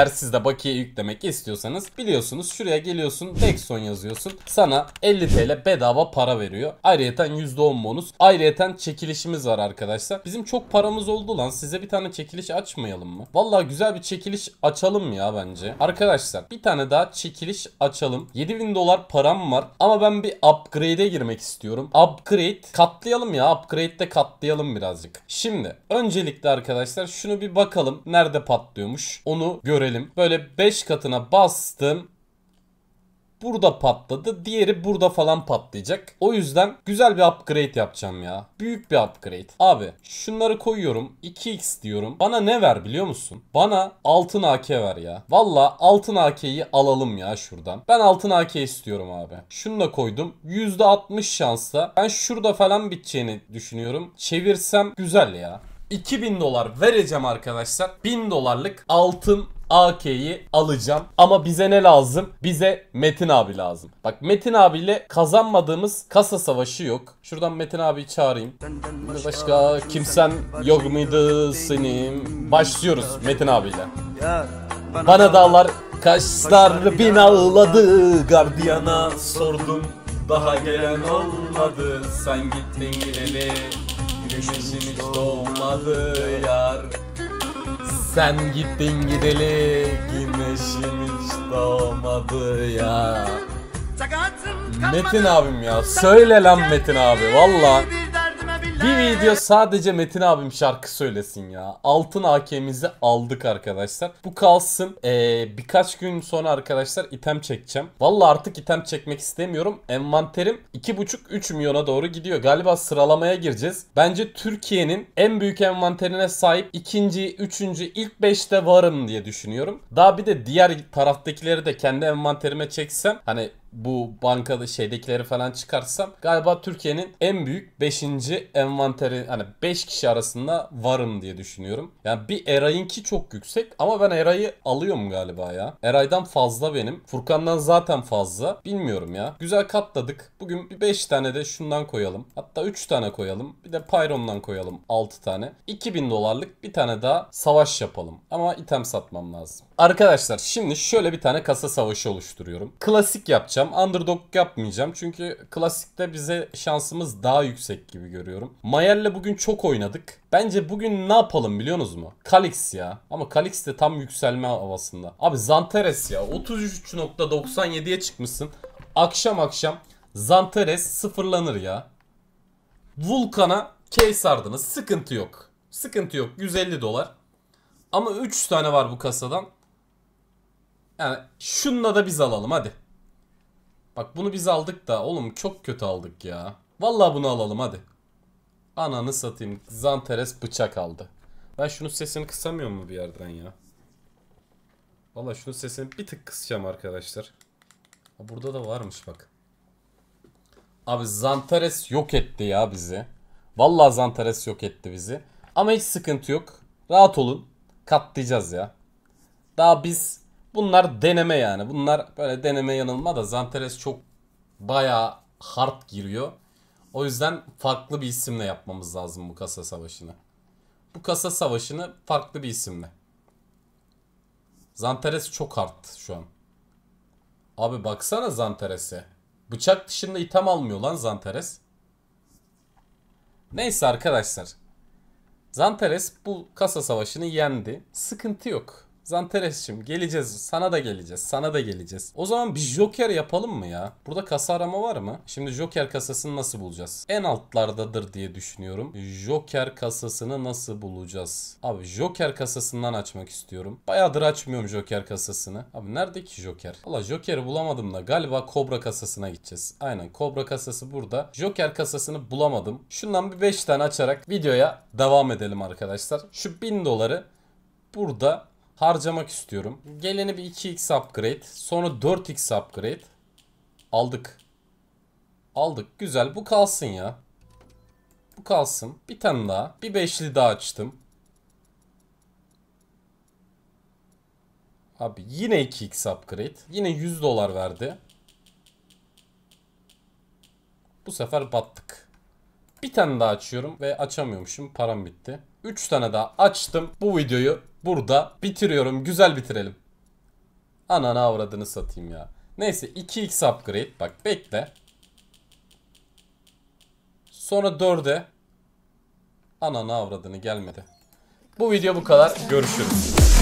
eğer siz de bakiye yüklemek istiyorsanız biliyorsunuz şuraya geliyorsun Dexon yazıyorsun. Sana 50 TL bedava para veriyor. Ayrıyeten %10 bonus. Ayrıyeten çekilişimiz var arkadaşlar. Bizim çok paramız oldu lan. Size bir tane çekiliş açmayalım mı? Valla güzel bir çekiliş açalım ya bence. Arkadaşlar bir tane daha çekiliş açalım. 7000 dolar param var. Ama ben bir upgrade'e girmek istiyorum. Upgrade katlayalım ya. Upgrade'de katlayalım birazcık. Şimdi öncelikle arkadaşlar şunu bir bakalım. Nerede patlıyormuş? Onu görelim görelim. Böyle 5 katına bastım burada patladı. Diğeri burada falan patlayacak. O yüzden güzel bir upgrade yapacağım ya. Büyük bir upgrade. Abi şunları koyuyorum. 2x diyorum. Bana ne ver biliyor musun? Bana altın AK ver ya. Valla altın AK'yi alalım ya şuradan. Ben altın AK istiyorum abi. Şunu da koydum. %60 şansla. Ben şurada falan biteceğini düşünüyorum. Çevirsem güzel ya. 2000 dolar vereceğim arkadaşlar. 1000 dolarlık altın AK'yi alacağım. Ama bize ne lazım? Bize Metin abi lazım. Bak Metin abiyle kazanmadığımız kasa savaşı yok. Şuradan Metin abi çağırayım. Hani başka kimsen yok muydu senin? Başlıyoruz Metin abiyle. Bana dağlar kaşlar bin ağladı Gardiyana sordum daha gelen olmadı Sen gittin gideli Güneşin hiç doğmadı yar sen gittin gideli güneşim hiç doğmadı ya Metin abim ya söyle lan Metin abi valla bir video sadece Metin abim şarkı söylesin ya. Altın AK'mizi aldık arkadaşlar. Bu kalsın. Ee, birkaç gün sonra arkadaşlar item çekeceğim. Valla artık item çekmek istemiyorum. Envanterim 2,5-3 milyona doğru gidiyor. Galiba sıralamaya gireceğiz. Bence Türkiye'nin en büyük envanterine sahip ikinci, üçüncü, ilk beşte varım diye düşünüyorum. Daha bir de diğer taraftakileri de kendi envanterime çeksem hani bu bankada şeydekileri falan çıkarsam galiba Türkiye'nin en büyük 5. envanteri hani 5 kişi arasında varım diye düşünüyorum. Yani bir Eray'ınki çok yüksek ama ben Eray'ı alıyorum galiba ya. Eray'dan fazla benim. Furkan'dan zaten fazla. Bilmiyorum ya. Güzel katladık. Bugün bir 5 tane de şundan koyalım. Hatta 3 tane koyalım. Bir de Pyron'dan koyalım 6 tane. 2000 dolarlık bir tane daha savaş yapalım. Ama item satmam lazım. Arkadaşlar şimdi şöyle bir tane kasa savaşı oluşturuyorum. Klasik yapacağım yapacağım. Underdog yapmayacağım. Çünkü klasikte bize şansımız daha yüksek gibi görüyorum. Mayer'le bugün çok oynadık. Bence bugün ne yapalım biliyorsunuz mu? Kalix ya. Ama Kalix de tam yükselme havasında. Abi Zanteres ya. 33.97'ye çıkmışsın. Akşam akşam Zanteres sıfırlanır ya. Vulkan'a key sardınız. Sıkıntı yok. Sıkıntı yok. 150 dolar. Ama 3 tane var bu kasadan. Yani şununla da biz alalım hadi. Bak bunu biz aldık da oğlum çok kötü aldık ya. Vallahi bunu alalım hadi. Ananı satayım. Zanteres bıçak aldı. Ben şunun sesini kısamıyor mu bir yerden ya? Vallahi şunun sesini bir tık kısacağım arkadaşlar. Burada da varmış bak. Abi Zanteres yok etti ya bizi. Vallahi Zanteres yok etti bizi. Ama hiç sıkıntı yok. Rahat olun. Katlayacağız ya. Daha biz Bunlar deneme yani. Bunlar böyle deneme yanılma da Zanteres çok bayağı hard giriyor. O yüzden farklı bir isimle yapmamız lazım bu kasa savaşını. Bu kasa savaşını farklı bir isimle. Zanteres çok hard şu an. Abi baksana Zanteres'e. Bıçak dışında item almıyor lan Zanteres. Neyse arkadaşlar. Zanteres bu kasa savaşını yendi. Sıkıntı yok. Zanteres'cim geleceğiz. Sana da geleceğiz. Sana da geleceğiz. O zaman bir Joker yapalım mı ya? Burada kasa arama var mı? Şimdi Joker kasasını nasıl bulacağız? En altlardadır diye düşünüyorum. Joker kasasını nasıl bulacağız? Abi Joker kasasından açmak istiyorum. Bayağıdır açmıyorum Joker kasasını. Abi nerede ki Joker? Valla Joker'i bulamadım da galiba Kobra kasasına gideceğiz. Aynen Kobra kasası burada. Joker kasasını bulamadım. Şundan bir 5 tane açarak videoya devam edelim arkadaşlar. Şu 1000 doları burada harcamak istiyorum. Geleni bir 2x upgrade. Sonra 4x upgrade. Aldık. Aldık. Güzel. Bu kalsın ya. Bu kalsın. Bir tane daha. Bir beşli daha açtım. Abi yine 2x upgrade. Yine 100 dolar verdi. Bu sefer battık. Bir tane daha açıyorum ve açamıyormuşum. Param bitti. 3 tane daha açtım. Bu videoyu burada bitiriyorum. Güzel bitirelim. Ananı avradını satayım ya. Neyse 2x upgrade. Bak bekle. Sonra 4'e. Ananı avradını gelmedi. Bu video bu kadar. Görüşürüz.